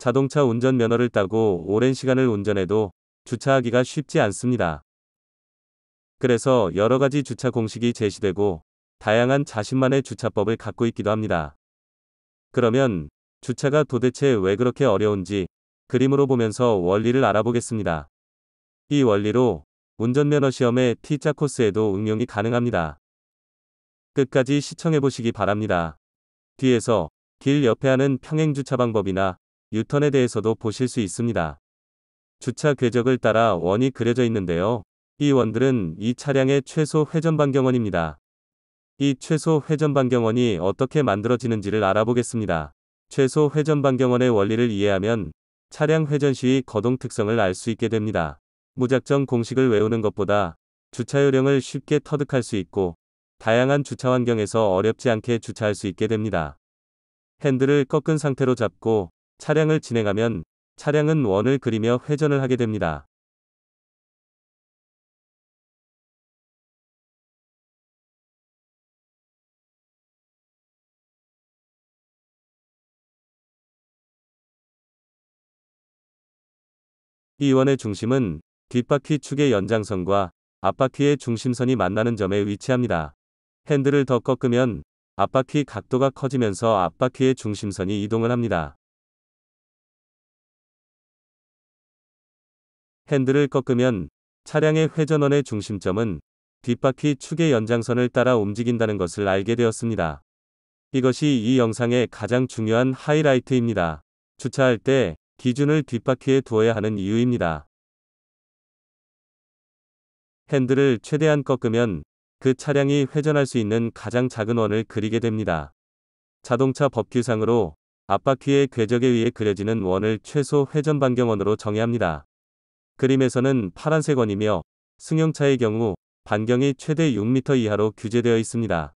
자동차 운전 면허를 따고 오랜 시간을 운전해도 주차하기가 쉽지 않습니다. 그래서 여러 가지 주차 공식이 제시되고 다양한 자신만의 주차법을 갖고 있기도 합니다. 그러면 주차가 도대체 왜 그렇게 어려운지 그림으로 보면서 원리를 알아보겠습니다. 이 원리로 운전면허 시험의 T자 코스에도 응용이 가능합니다. 끝까지 시청해 보시기 바랍니다. 뒤에서 길 옆에 하는 평행 주차 방법이나 유턴에 대해서도 보실 수 있습니다. 주차 궤적을 따라 원이 그려져 있는데요. 이 원들은 이 차량의 최소 회전 반경원입니다. 이 최소 회전 반경원이 어떻게 만들어지는지를 알아보겠습니다. 최소 회전 반경원의 원리를 이해하면 차량 회전 시의 거동 특성을 알 수 있게 됩니다. 무작정 공식을 외우는 것보다 주차 요령을 쉽게 터득할 수 있고 다양한 주차 환경에서 어렵지 않게 주차할 수 있게 됩니다. 핸들을 꺾은 상태로 잡고 차량을 진행하면 차량은 원을 그리며 회전을 하게 됩니다. 이 원의 중심은 뒷바퀴 축의 연장선과 앞바퀴의 중심선이 만나는 점에 위치합니다. 핸들을 더 꺾으면 앞바퀴 각도가 커지면서 앞바퀴의 중심선이 이동을 합니다. 핸들을 꺾으면 차량의 회전원의 중심점은 뒷바퀴 축의 연장선을 따라 움직인다는 것을 알게 되었습니다. 이것이 이 영상의 가장 중요한 하이라이트입니다. 주차할 때 기준을 뒷바퀴에 두어야 하는 이유입니다. 핸들을 최대한 꺾으면 그 차량이 회전할 수 있는 가장 작은 원을 그리게 됩니다. 자동차 법규상으로 앞바퀴의 궤적에 의해 그려지는 원을 최소 회전 반경원으로 정의합니다. 그림에서는 파란색 원이며 승용차의 경우 반경이 최대 6m 이하로 규제되어 있습니다.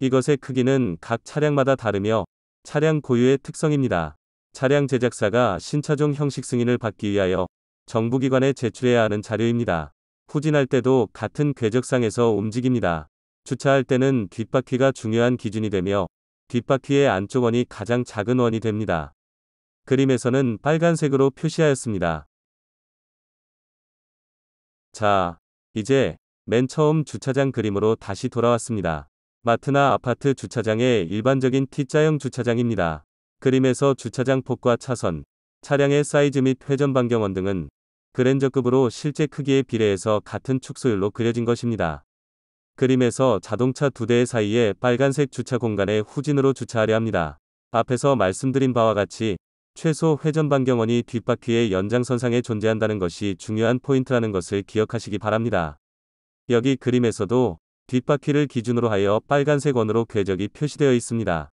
이것의 크기는 각 차량마다 다르며 차량 고유의 특성입니다. 차량 제작사가 신차종 형식 승인을 받기 위하여 정부기관에 제출해야 하는 자료입니다. 후진할 때도 같은 궤적상에서 움직입니다. 주차할 때는 뒷바퀴가 중요한 기준이 되며 뒷바퀴의 안쪽 원이 가장 작은 원이 됩니다. 그림에서는 빨간색으로 표시하였습니다. 자, 이제 맨 처음 주차장 그림으로 다시 돌아왔습니다. 마트나 아파트 주차장의 일반적인 T자형 주차장입니다. 그림에서 주차장 폭과 차선, 차량의 사이즈 및 회전 반경원 등은 그랜저급으로 실제 크기에 비례해서 같은 축소율로 그려진 것입니다. 그림에서 자동차 두 대의 사이에 빨간색 주차 공간에 후진으로 주차하려 합니다. 앞에서 말씀드린 바와 같이 최소 회전 반경원이 뒷바퀴의 연장선상에 존재한다는 것이 중요한 포인트라는 것을 기억하시기 바랍니다. 여기 그림에서도 뒷바퀴를 기준으로 하여 빨간색 원으로 궤적이 표시되어 있습니다.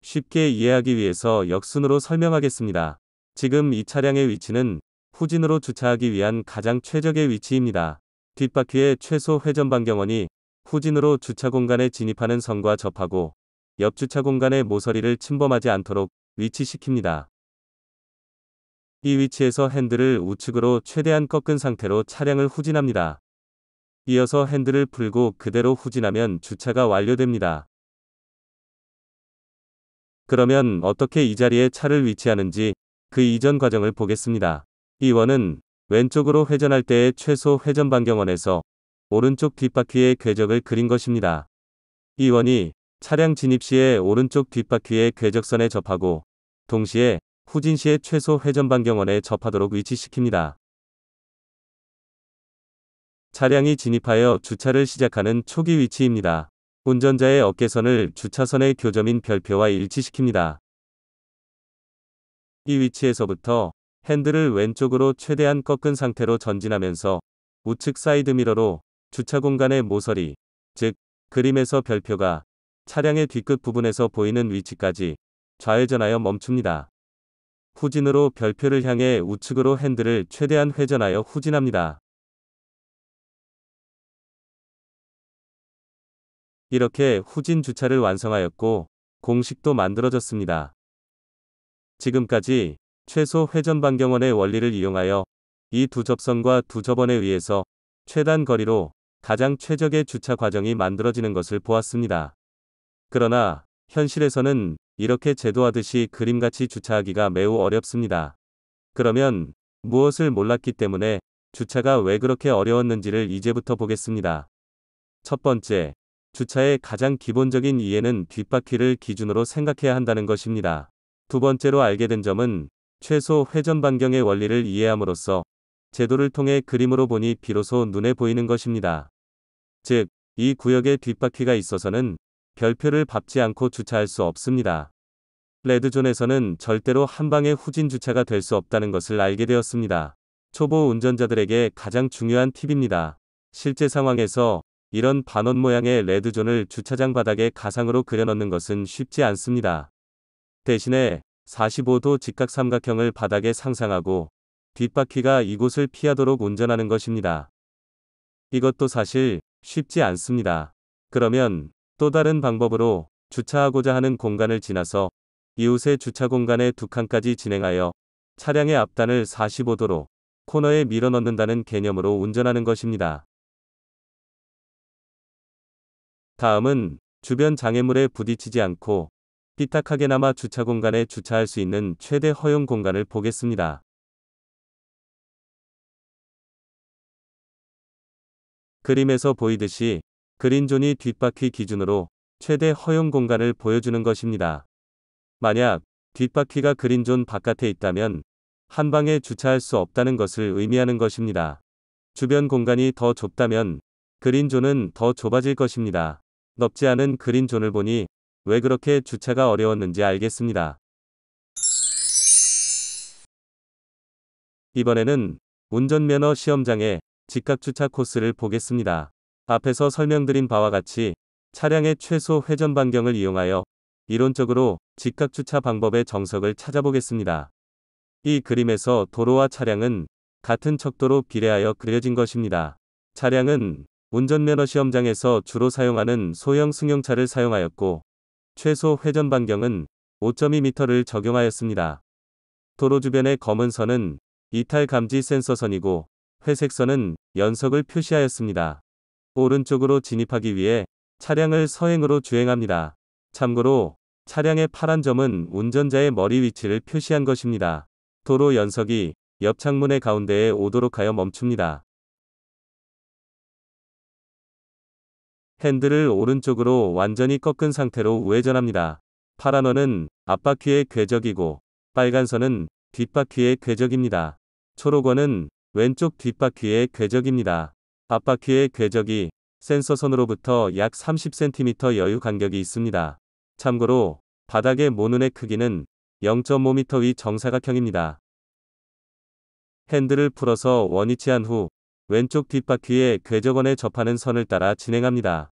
쉽게 이해하기 위해서 역순으로 설명하겠습니다. 지금 이 차량의 위치는 후진으로 주차하기 위한 가장 최적의 위치입니다. 뒷바퀴의 최소 회전 반경원이 후진으로 주차 공간에 진입하는 선과 접하고 옆 주차 공간의 모서리를 침범하지 않도록 위치시킵니다. 이 위치에서 핸들을 우측으로 최대한 꺾은 상태로 차량을 후진합니다. 이어서 핸들을 풀고 그대로 후진하면 주차가 완료됩니다. 그러면 어떻게 이 자리에 차를 위치하는지 그 이전 과정을 보겠습니다. 이원은 왼쪽으로 회전할 때의 최소 회전 반경원에서 오른쪽 뒷바퀴의 궤적을 그린 것입니다. 이원이 차량 진입 시에 오른쪽 뒷바퀴의 궤적선에 접하고 동시에 후진 시에 최소 회전 반경원에 접하도록 위치시킵니다. 차량이 진입하여 주차를 시작하는 초기 위치입니다. 운전자의 어깨선을 주차선의 교점인 별표와 일치시킵니다. 이 위치에서부터 핸들을 왼쪽으로 최대한 꺾은 상태로 전진하면서 우측 사이드미러로 주차 공간의 모서리, 즉 그림에서 별표가 차량의 뒤끝 부분에서 보이는 위치까지 좌회전하여 멈춥니다. 후진으로 별표를 향해 우측으로 핸들을 최대한 회전하여 후진합니다. 이렇게 후진 주차를 완성하였고 공식도 만들어졌습니다. 지금까지 최소 회전 반경원의 원리를 이용하여 이 두 접선과 두 접원에 의해서 최단 거리로 가장 최적의 주차 과정이 만들어지는 것을 보았습니다. 그러나 현실에서는 이렇게 제도하듯이 그림같이 주차하기가 매우 어렵습니다. 그러면 무엇을 몰랐기 때문에 주차가 왜 그렇게 어려웠는지를 이제부터 보겠습니다. 첫 번째, 주차의 가장 기본적인 이해는 뒷바퀴를 기준으로 생각해야 한다는 것입니다. 두 번째로 알게 된 점은 최소 회전 반경의 원리를 이해함으로써 제도를 통해 그림으로 보니 비로소 눈에 보이는 것입니다. 즉, 이 구역의 뒷바퀴가 있어서는 별표를 밟지 않고 주차할 수 없습니다. 레드존에서는 절대로 한방에 후진 주차가 될 수 없다는 것을 알게 되었습니다. 초보 운전자들에게 가장 중요한 팁입니다. 실제 상황에서 이런 반원 모양의 레드존을 주차장 바닥에 가상으로 그려넣는 것은 쉽지 않습니다. 대신에 45도 직각 삼각형을 바닥에 상상하고 뒷바퀴가 이곳을 피하도록 운전하는 것입니다. 이것도 사실 쉽지 않습니다. 그러면 또 다른 방법으로 주차하고자 하는 공간을 지나서 이웃의 주차 공간에두 칸까지 진행하여 차량의 앞단을 45도로 코너에 밀어넣는다는 개념으로 운전하는 것입니다. 다음은 주변 장애물에 부딪히지 않고 삐딱하게나마 주차 공간에 주차할 수 있는 최대 허용 공간을 보겠습니다. 그림에서 보이듯이 그린존이 뒷바퀴 기준으로 최대 허용 공간을 보여주는 것입니다. 만약 뒷바퀴가 그린존 바깥에 있다면 한 방에 주차할 수 없다는 것을 의미하는 것입니다. 주변 공간이 더 좁다면 그린존은 더 좁아질 것입니다. 넓지 않은 그린존을 보니 왜 그렇게 주차가 어려웠는지 알겠습니다. 이번에는 운전면허 시험장의 직각주차 코스를 보겠습니다. 앞에서 설명드린 바와 같이 차량의 최소 회전 반경을 이용하여 이론적으로 직각 주차 방법의 정석을 찾아보겠습니다. 이 그림에서 도로와 차량은 같은 척도로 비례하여 그려진 것입니다. 차량은 운전면허 시험장에서 주로 사용하는 소형 승용차를 사용하였고 최소 회전 반경은 5.2m를 적용하였습니다. 도로 주변의 검은 선은 이탈 감지 센서선이고 회색 선은 연석을 표시하였습니다. 오른쪽으로 진입하기 위해 차량을 서행으로 주행합니다. 참고로 차량의 파란 점은 운전자의 머리 위치를 표시한 것입니다. 도로 연석이 옆 창문의 가운데에 오도록 하여 멈춥니다. 핸들을 오른쪽으로 완전히 꺾은 상태로 우회전합니다. 파란 원은 앞바퀴의 궤적이고 빨간 선은 뒷바퀴의 궤적입니다. 초록 원은 왼쪽 뒷바퀴의 궤적입니다. 앞바퀴의 궤적이 센서선으로부터 약 30cm 여유 간격이 있습니다. 참고로 바닥의 모눈의 크기는 0.5m 위 정사각형입니다. 핸들을 풀어서 원위치한 후 왼쪽 뒷바퀴의 궤적원에 접하는 선을 따라 진행합니다.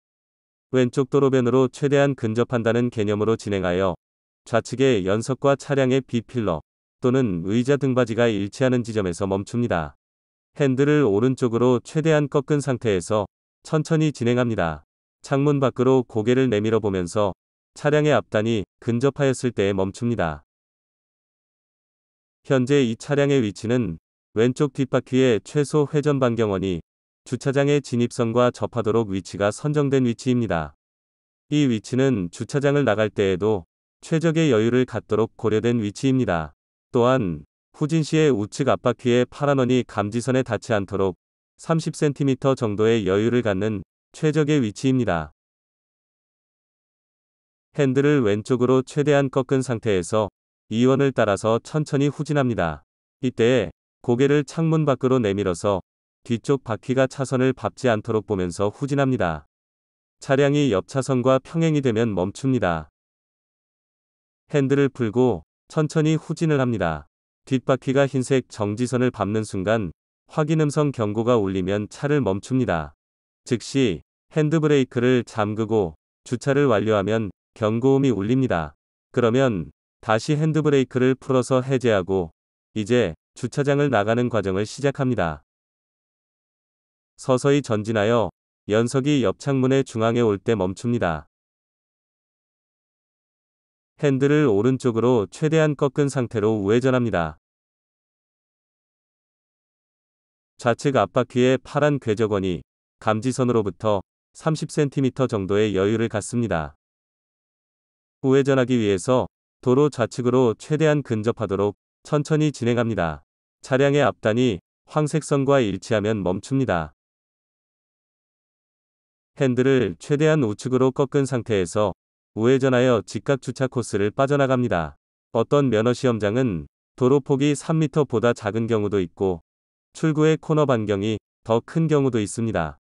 왼쪽 도로변으로 최대한 근접한다는 개념으로 진행하여 좌측의 연석과 차량의 비필러 또는 의자 등받이가 일치하는 지점에서 멈춥니다. 핸들을 오른쪽으로 최대한 꺾은 상태에서 천천히 진행합니다. 창문 밖으로 고개를 내밀어 보면서 차량의 앞단이 근접하였을 때에 멈춥니다. 현재 이 차량의 위치는 왼쪽 뒷바퀴의 최소 회전 반경원이 주차장의 진입선과 접하도록 위치가 선정된 위치입니다. 이 위치는 주차장을 나갈 때에도 최적의 여유를 갖도록 고려된 위치입니다. 또한 후진 씨의 우측 앞바퀴에 파라넌이 감지선에 닿지 않도록 30cm 정도의 여유를 갖는 최적의 위치입니다. 핸들을 왼쪽으로 최대한 꺾은 상태에서 이원을 따라서 천천히 후진합니다. 이때에 고개를 창문 밖으로 내밀어서 뒤쪽 바퀴가 차선을 밟지 않도록 보면서 후진합니다. 차량이 옆 차선과 평행이 되면 멈춥니다. 핸들을 풀고 천천히 후진을 합니다. 뒷바퀴가 흰색 정지선을 밟는 순간 확인음성 경고가 울리면 차를 멈춥니다. 즉시 핸드브레이크를 잠그고 주차를 완료하면 경고음이 울립니다. 그러면 다시 핸드브레이크를 풀어서 해제하고 이제 주차장을 나가는 과정을 시작합니다. 서서히 전진하여 연석이 옆 창문의 중앙에 올 때 멈춥니다. 핸들을 오른쪽으로 최대한 꺾은 상태로 우회전합니다. 좌측 앞바퀴에 파란 궤적원이 감지선으로부터 30cm 정도의 여유를 갖습니다. 우회전하기 위해서 도로 좌측으로 최대한 근접하도록 천천히 진행합니다. 차량의 앞단이 황색선과 일치하면 멈춥니다. 핸들을 최대한 우측으로 꺾은 상태에서 우회전하여 직각 주차 코스를 빠져나갑니다. 어떤 면허 시험장은 도로 폭이 3m보다 작은 경우도 있고 출구의 코너 반경이 더 큰 경우도 있습니다.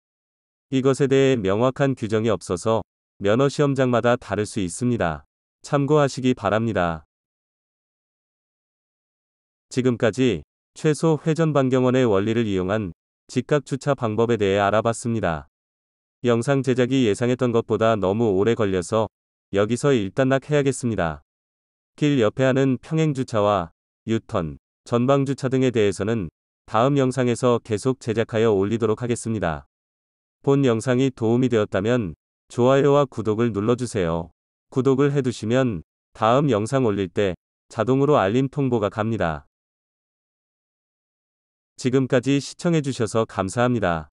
이것에 대해 명확한 규정이 없어서 면허 시험장마다 다를 수 있습니다. 참고하시기 바랍니다. 지금까지 최소 회전 반경원의 원리를 이용한 직각 주차 방법에 대해 알아봤습니다. 영상 제작이 예상했던 것보다 너무 오래 걸려서 여기서 일단락 해야겠습니다. 길 옆에 하는 평행주차와 유턴, 전방주차 등에 대해서는 다음 영상에서 계속 제작하여 올리도록 하겠습니다. 본 영상이 도움이 되었다면 좋아요와 구독을 눌러주세요. 구독을 해두시면 다음 영상 올릴 때 자동으로 알림 통보가 갑니다. 지금까지 시청해주셔서 감사합니다.